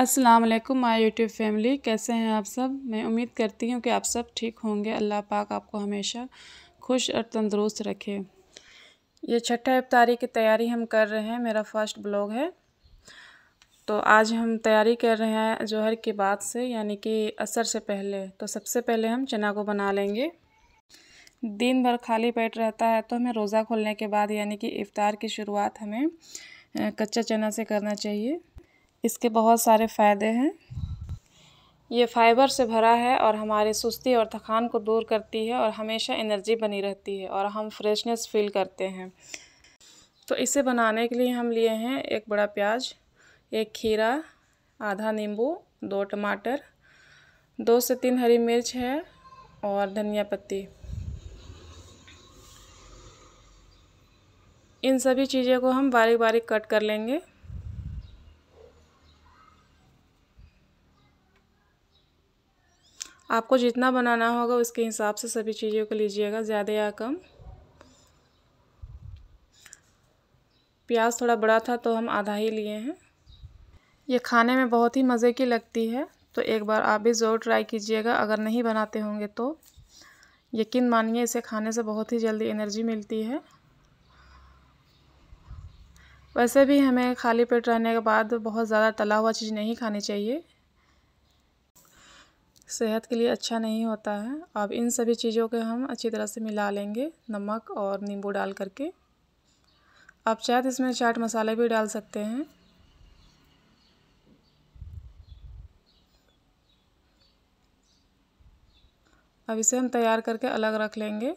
अस्सलाम वालेकुम my YouTube family कैसे हैं आप सब मैं उम्मीद करती हूँ कि आप सब ठीक होंगे अल्लाह पाक आपको हमेशा खुश और तंदुरुस्त रखे ये छठा इफ्तारी की तैयारी हम कर रहे हैं मेरा फर्स्ट ब्लॉग है तो आज हम तैयारी कर रहे हैं जोहर की बात से यानी कि असर से पहले तो सबसे पहले हम चना को बना लेंगे दिन भर खाली पेट रहता है तो हमें रोज़ा खोलने के बाद यानी कि इफ़ार की शुरुआत हमें कच्चा चना से करना चाहिए इसके बहुत सारे फ़ायदे हैं ये फाइबर से भरा है और हमारे सुस्ती और थकान को दूर करती है और हमेशा एनर्जी बनी रहती है और हम फ्रेशनेस फील करते हैं तो इसे बनाने के लिए हम लिए हैं एक बड़ा प्याज एक खीरा आधा नींबू दो टमाटर दो से तीन हरी मिर्च है और धनिया पत्ती इन सभी चीज़ों को हम बारीक बारीक कट कर लेंगे आपको जितना बनाना होगा उसके हिसाब से सभी चीज़ों को लीजिएगा ज़्यादा या कम प्याज थोड़ा बड़ा था तो हम आधा ही लिए हैं ये खाने में बहुत ही मज़े की लगती है तो एक बार आप भी ज़रूर ट्राई कीजिएगा अगर नहीं बनाते होंगे तो यकीन मानिए इसे खाने से बहुत ही जल्दी एनर्जी मिलती है वैसे भी हमें खाली पेट रहने के बाद बहुत ज़्यादा तला हुआ चीज़ नहीं खानी चाहिए सेहत के लिए अच्छा नहीं होता है अब इन सभी चीज़ों को हम अच्छी तरह से मिला लेंगे नमक और नींबू डाल करके आप तो इसमें चाट मसाले भी डाल सकते हैं अब इसे हम तैयार करके अलग रख लेंगे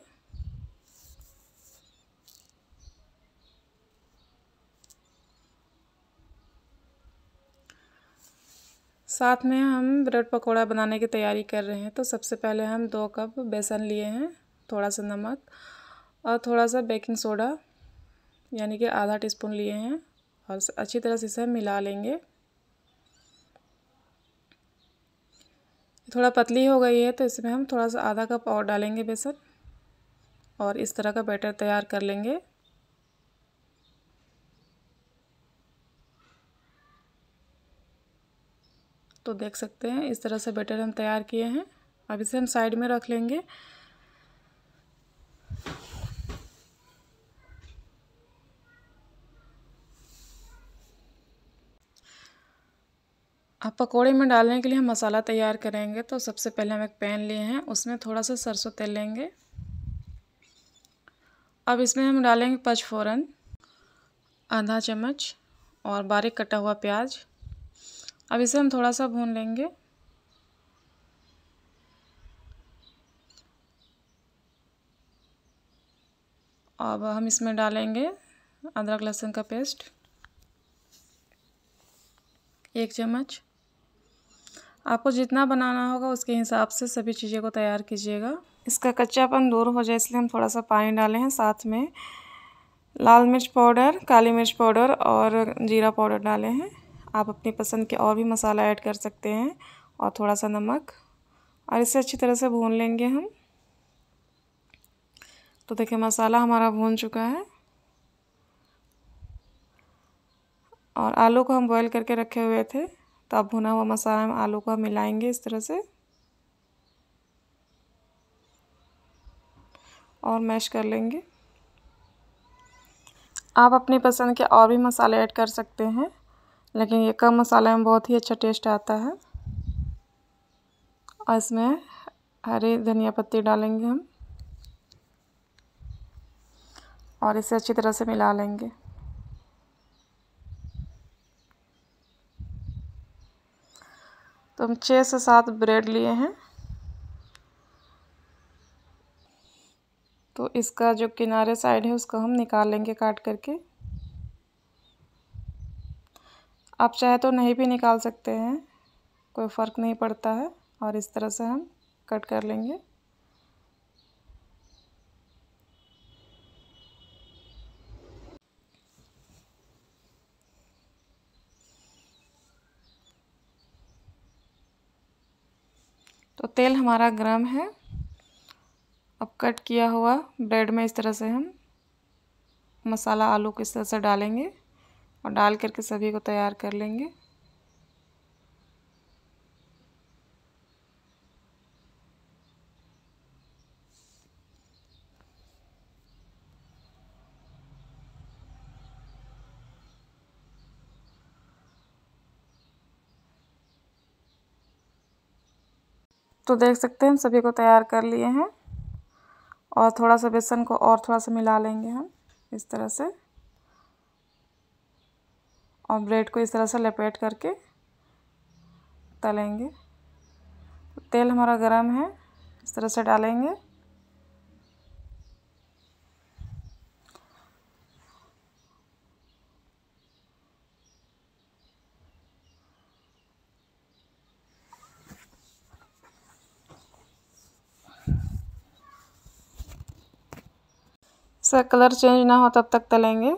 साथ में हम ब्रेड पकौड़ा बनाने की तैयारी कर रहे हैं तो सबसे पहले हम दो कप बेसन लिए हैं थोड़ा सा नमक और थोड़ा सा बेकिंग सोडा यानी कि आधा टीस्पून लिए हैं और अच्छी तरह से इसे मिला लेंगे थोड़ा पतली हो गई है तो इसमें हम थोड़ा सा आधा कप और डालेंगे बेसन और इस तरह का बैटर तैयार कर लेंगे तो देख सकते हैं इस तरह से बैटर हम तैयार किए हैं अब इसे हम साइड में रख लेंगे अब पकोड़े में डालने के लिए हम मसाला तैयार करेंगे तो सबसे पहले हम एक पैन लिए हैं उसमें थोड़ा सा सरसों तेल लेंगे अब इसमें हम डालेंगे पचफोरन आधा चम्मच और बारीक कटा हुआ प्याज अब इसे हम थोड़ा सा भून लेंगे अब हम इसमें डालेंगे अदरक लहसुन का पेस्ट एक चम्मच आपको जितना बनाना होगा उसके हिसाब से सभी चीज़ें को तैयार कीजिएगा इसका कच्चापन दूर हो जाए इसलिए हम थोड़ा सा पानी डाले हैं साथ में लाल मिर्च पाउडर काली मिर्च पाउडर और जीरा पाउडर डाले हैं आप अपनी पसंद के और भी मसाला ऐड कर सकते हैं और थोड़ा सा नमक और इसे अच्छी तरह से भून लेंगे हम तो देखिए मसाला हमारा भून चुका है और आलू को हम बॉईल करके रखे हुए थे तो अब भुना हुआ मसाला हम आलू को हम मिलाएंगे इस तरह से और मैश कर लेंगे आप अपनी पसंद के और भी मसाले ऐड कर सकते हैं लेकिन ये कम मसाले में बहुत ही अच्छा टेस्ट आता है और इसमें हरी धनिया पत्ती डालेंगे हम और इसे अच्छी तरह से मिला लेंगे तो हम छः से सात ब्रेड लिए हैं तो इसका जो किनारे साइड है उसको हम निकाल लेंगे काट करके आप चाहे तो नहीं भी निकाल सकते हैं कोई फ़र्क नहीं पड़ता है और इस तरह से हम कट कर लेंगे तो तेल हमारा गर्म है अब कट किया हुआ ब्रेड में इस तरह से हम मसाला आलू किस तरह से डालेंगे और डाल करके सभी को तैयार कर लेंगे तो देख सकते हैं हम सभी को तैयार कर लिए हैं और थोड़ा सा बेसन को और थोड़ा सा मिला लेंगे हम इस तरह से और ब्रेड को इस तरह से लपेट करके तलेंगे तेल हमारा गरम है इस तरह से डालेंगे सर कलर चेंज ना हो तब तक तलेंगे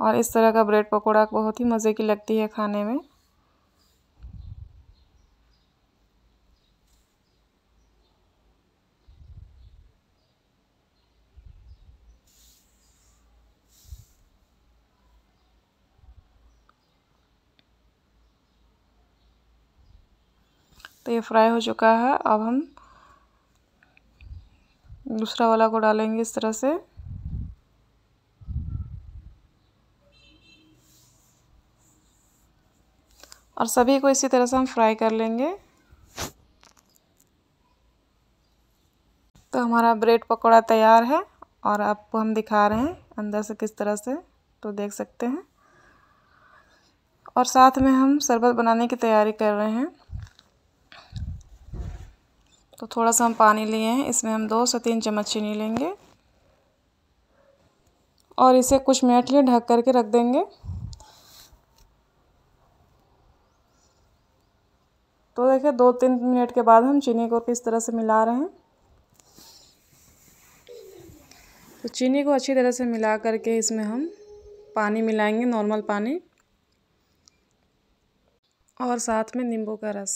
और इस तरह का ब्रेड पकौड़ा बहुत ही मज़े की लगती है खाने में तो ये फ्राई हो चुका है अब हम दूसरा वाला को डालेंगे इस तरह से और सभी को इसी तरह से हम फ्राई कर लेंगे तो हमारा ब्रेड पकौड़ा तैयार है और आपको हम दिखा रहे हैं अंदर से किस तरह से तो देख सकते हैं और साथ में हम शरबत बनाने की तैयारी कर रहे हैं तो थोड़ा सा हम पानी लिए हैं इसमें हम दो से तीन चम्मच चीनी लेंगे और इसे कुछ मिनट लिए ढक करके रख देंगे है दो तीन मिनट के बाद हम चीनी को इस तरह से मिला रहे हैं तो चीनी को अच्छी तरह से मिला करके इसमें हम पानी मिलाएंगे नॉर्मल पानी और साथ में नींबू का रस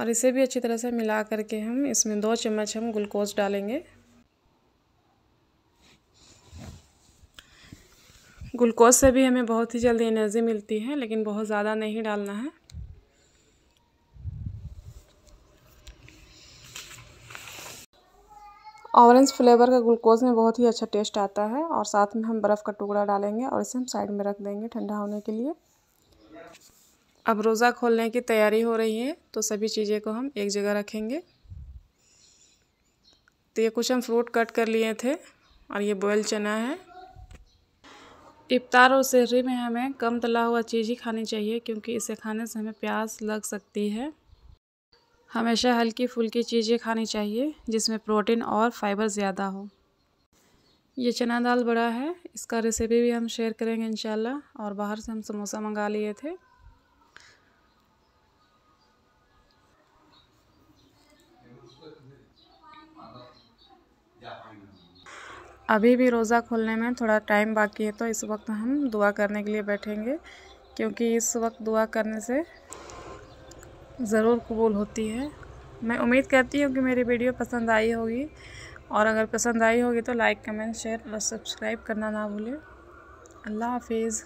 और इसे भी अच्छी तरह से मिला करके हम इसमें दो चम्मच हम ग्लूकोज डालेंगे ग्लूकोज से भी हमें बहुत ही जल्दी एनर्जी मिलती है लेकिन बहुत ज़्यादा नहीं डालना है ऑरेंज फ्लेवर का ग्लूकोज में बहुत ही अच्छा टेस्ट आता है और साथ में हम बर्फ़ का टुकड़ा डालेंगे और इसे हम साइड में रख देंगे ठंडा होने के लिए अब रोज़ा खोलने की तैयारी हो रही है तो सभी चीज़ें को हम एक जगह रखेंगे तो ये कुछ हम फ्रूट कट कर लिए थे और ये बॉयल चना है इफ्तार और सहरी में हमें कम तला हुआ चीज़ ही खानी चाहिए क्योंकि इसे खाने से हमें प्यास लग सकती है हमेशा हल्की फुल्की चीज़ें खानी चाहिए जिसमें प्रोटीन और फाइबर ज़्यादा हो ये चना दाल बड़ा है इसका रेसिपी भी हम शेयर करेंगे इंशाल्लाह और बाहर से हम समोसा मंगा लिए थे अभी भी रोज़ा खोलने में थोड़ा टाइम बाकी है तो इस वक्त हम दुआ करने के लिए बैठेंगे क्योंकि इस वक्त दुआ करने से ज़रूर कबूल होती है मैं उम्मीद करती हूँ कि मेरी वीडियो पसंद आई होगी और अगर पसंद आई होगी तो लाइक कमेंट शेयर और सब्सक्राइब करना ना भूलें अल्लाह हाफिज़